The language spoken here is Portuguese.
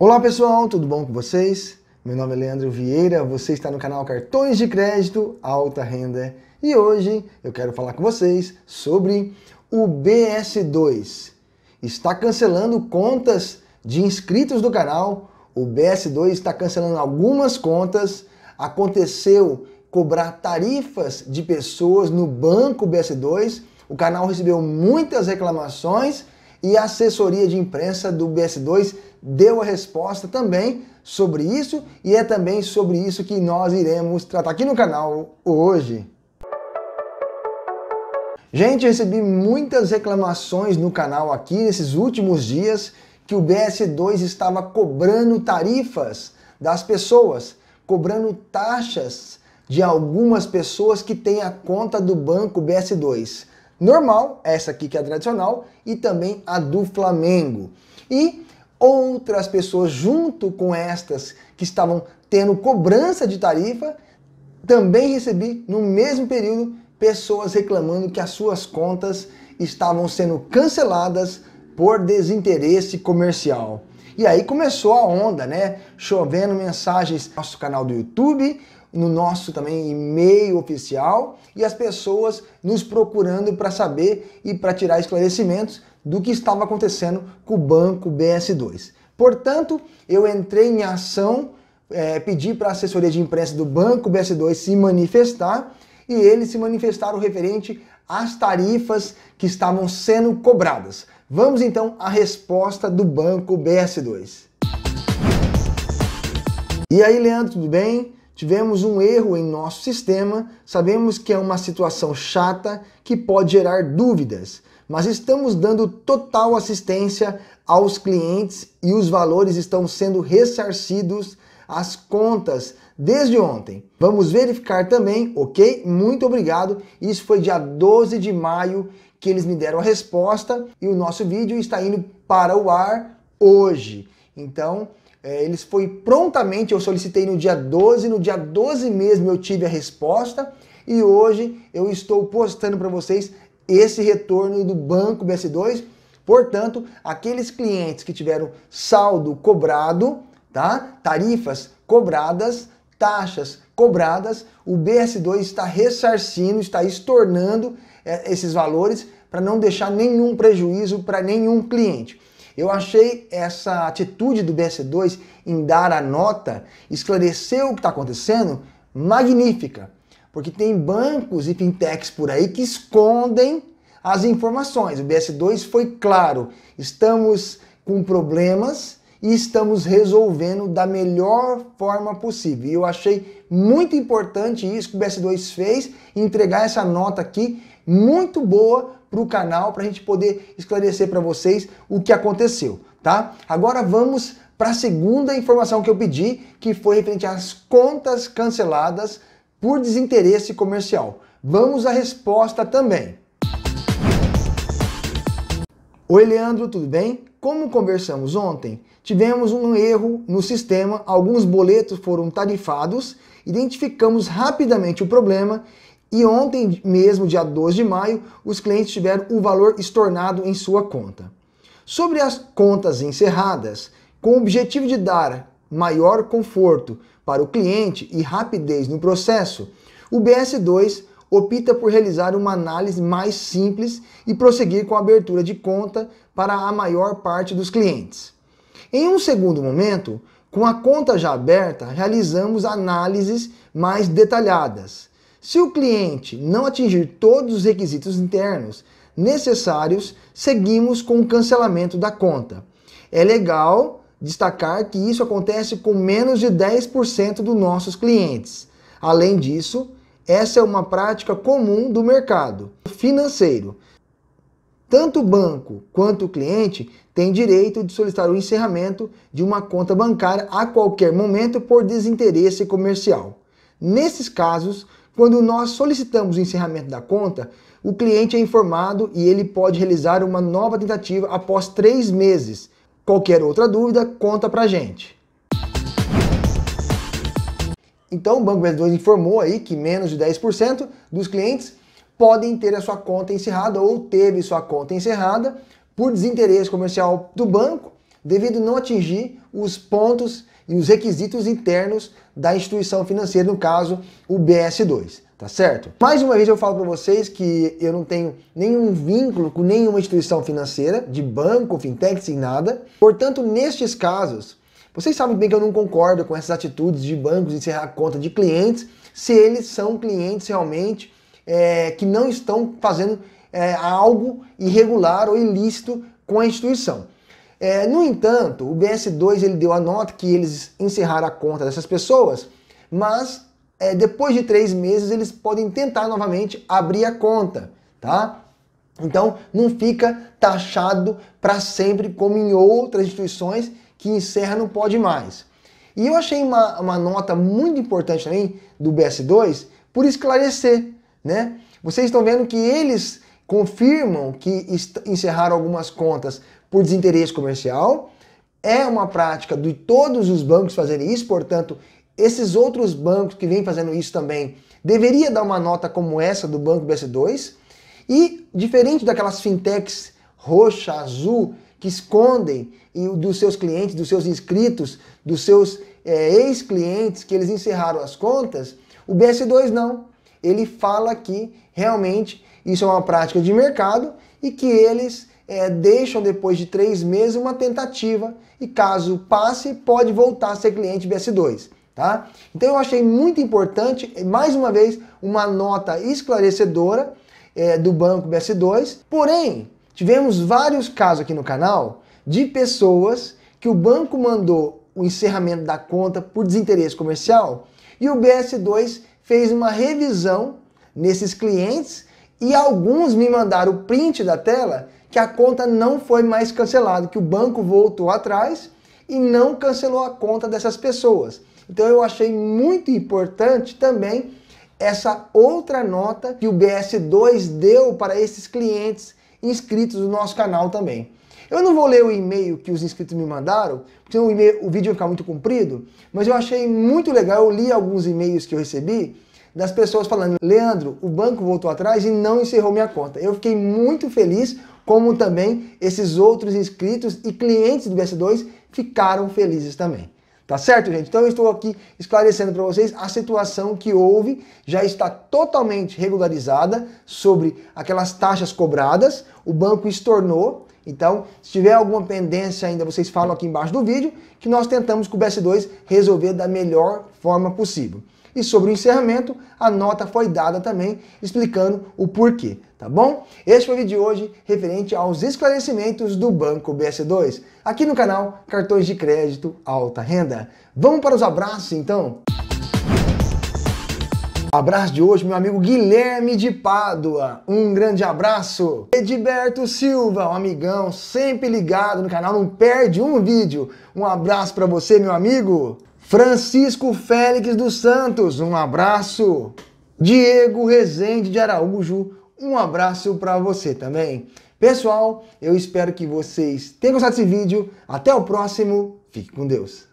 Olá pessoal, tudo bom com vocês? Meu nome é Leandro Vieira, você está no canal Cartões de Crédito Alta Renda e hoje eu quero falar com vocês sobre o BS2. Está cancelando contas de inscritos do canal, o BS2 está cancelando algumas contas, aconteceu cobrar tarifas de pessoas no banco BS2, o canal recebeu muitas reclamações e a assessoria de imprensa do BS2 deu a resposta também sobre isso e é também sobre isso que nós iremos tratar aqui no canal hoje. Gente, eu recebi muitas reclamações no canal aqui nesses últimos dias que o BS2 estava cobrando tarifas das pessoas, cobrando taxas de algumas pessoas que têm a conta do banco BS2 normal, essa aqui que é a tradicional, e também a do Flamengo. E outras pessoas, junto com estas que estavam tendo cobrança de tarifa, também recebi no mesmo período pessoas reclamando que as suas contas estavam sendo canceladas por desinteresse comercial. E aí começou a onda, né? Chovendo mensagens no nosso canal do YouTube, no nosso também e-mail oficial e as pessoas nos procurando para saber e para tirar esclarecimentos do que estava acontecendo com o banco BS2. Portanto, eu entrei em ação, é, pedi para a assessoria de imprensa do banco BS2 se manifestar e eles se manifestaram referente às tarifas que estavam sendo cobradas. Vamos então à resposta do banco BS2. E aí, Leandro, tudo bem? tivemos um erro em nosso sistema, sabemos que é uma situação chata que pode gerar dúvidas, mas estamos dando total assistência aos clientes e os valores estão sendo ressarcidos as contas desde ontem. Vamos verificar também, ok? Muito obrigado. Isso foi dia 12 de maio que eles me deram a resposta e o nosso vídeo está indo para o ar hoje. Então, é, eles foi prontamente, eu solicitei no dia 12, no dia 12 mesmo eu tive a resposta e hoje eu estou postando para vocês esse retorno do banco BS2. Portanto, aqueles clientes que tiveram saldo cobrado, tá? Tarifas cobradas, taxas cobradas, o BS2 está ressarcindo, está estornando é, esses valores para não deixar nenhum prejuízo para nenhum cliente. Eu achei essa atitude do BS2 em dar a nota, esclarecer o que está acontecendo, magnífica. Porque tem bancos e fintechs por aí que escondem as informações. O BS2 foi claro: estamos com problemas e estamos resolvendo da melhor forma possível. E eu achei muito importante isso que o BS2 fez, entregar essa nota aqui muito boa para o canal para a gente poder esclarecer para vocês o que aconteceu, tá? Agora vamos para a segunda informação que eu pedi, que foi referente às contas canceladas por desinteresse comercial. Vamos à resposta também. Oi, Leandro, tudo bem? Como conversamos ontem, tivemos um erro no sistema, alguns boletos foram tarifados, identificamos rapidamente o problema e ontem mesmo, dia 12 de maio, os clientes tiveram o valor estornado em sua conta. Sobre as contas encerradas, com o objetivo de dar maior conforto para o cliente e rapidez no processo, o BS2 opta por realizar uma análise mais simples e prosseguir com a abertura de conta para a maior parte dos clientes. Em um segundo momento, com a conta já aberta, realizamos análises mais detalhadas se o cliente não atingir todos os requisitos internos necessários, seguimos com o cancelamento da conta. É legal destacar que isso acontece com menos de 10% dos nossos clientes. Além disso, essa é uma prática comum do mercado financeiro. Tanto o banco quanto o cliente têm direito de solicitar o encerramento de uma conta bancária a qualquer momento por desinteresse comercial. Nesses casos, quando nós solicitamos o encerramento da conta, o cliente é informado e ele pode realizar uma nova tentativa após três meses. Qualquer outra dúvida, conta pra gente. Então o Banco B2 informou aí que menos de 10% dos clientes podem ter a sua conta encerrada ou teve sua conta encerrada por desinteresse comercial do banco devido não atingir os pontos e os requisitos internos da instituição financeira, no caso, o BS2, tá certo? Mais uma vez eu falo para vocês que eu não tenho nenhum vínculo com nenhuma instituição financeira, de banco, fintech, sem nada. Portanto, nestes casos, vocês sabem bem que eu não concordo com essas atitudes de bancos encerrar a conta de clientes se eles são clientes realmente é, que não estão fazendo é, algo irregular ou ilícito com a instituição. É, no entanto, o BS2 ele deu a nota que eles encerraram a conta dessas pessoas, mas é, depois de três meses eles podem tentar novamente abrir a conta, tá? Então não fica taxado para sempre como em outras instituições que encerra não pode mais. E eu achei uma, uma nota muito importante também do BS2 por esclarecer, né? Vocês estão vendo que eles confirmam que encerraram algumas contas por desinteresse comercial. É uma prática de todos os bancos fazerem isso, portanto, esses outros bancos que vêm fazendo isso também deveria dar uma nota como essa do Banco BS2. E diferente daquelas fintechs roxa, azul, que escondem e dos seus clientes, dos seus inscritos, dos seus é, ex-clientes que eles encerraram as contas, o BS2 não. Ele fala que realmente isso é uma prática de mercado e que eles é, deixam depois de três meses uma tentativa e caso passe, pode voltar a ser cliente BS2. Tá? Então eu achei muito importante, mais uma vez, uma nota esclarecedora é, do banco BS2. Porém, tivemos vários casos aqui no canal de pessoas que o banco mandou o encerramento da conta por desinteresse comercial e o BS2 fez uma revisão nesses clientes e alguns me mandaram o print da tela que a conta não foi mais cancelada, que o banco voltou atrás e não cancelou a conta dessas pessoas. Então eu achei muito importante também essa outra nota que o BS2 deu para esses clientes inscritos do nosso canal também. Eu não vou ler o e-mail que os inscritos me mandaram, porque o, o vídeo vai ficar muito comprido, mas eu achei muito legal, eu li alguns e-mails que eu recebi das pessoas falando: Leandro, o banco voltou atrás e não encerrou minha conta. Eu fiquei muito feliz, como também esses outros inscritos e clientes do BS2 ficaram felizes também. Tá certo, gente? Então eu estou aqui esclarecendo para vocês a situação que houve, já está totalmente regularizada sobre aquelas taxas cobradas, o banco estornou. Então, se tiver alguma pendência ainda, vocês falam aqui embaixo do vídeo, que nós tentamos com o BS2 resolver da melhor forma possível. E sobre o encerramento, a nota foi dada também, explicando o porquê, tá bom? Este foi o vídeo de hoje referente aos esclarecimentos do Banco BS2, aqui no canal Cartões de Crédito Alta Renda. Vamos para os abraços então? Abraço de hoje, meu amigo Guilherme de Pádua. Um grande abraço. Edberto Silva, um amigão sempre ligado no canal, não perde um vídeo. Um abraço para você, meu amigo. Francisco Félix dos Santos, um abraço. Diego Rezende de Araújo, um abraço para você também. Pessoal, eu espero que vocês tenham gostado desse vídeo. Até o próximo. Fique com Deus.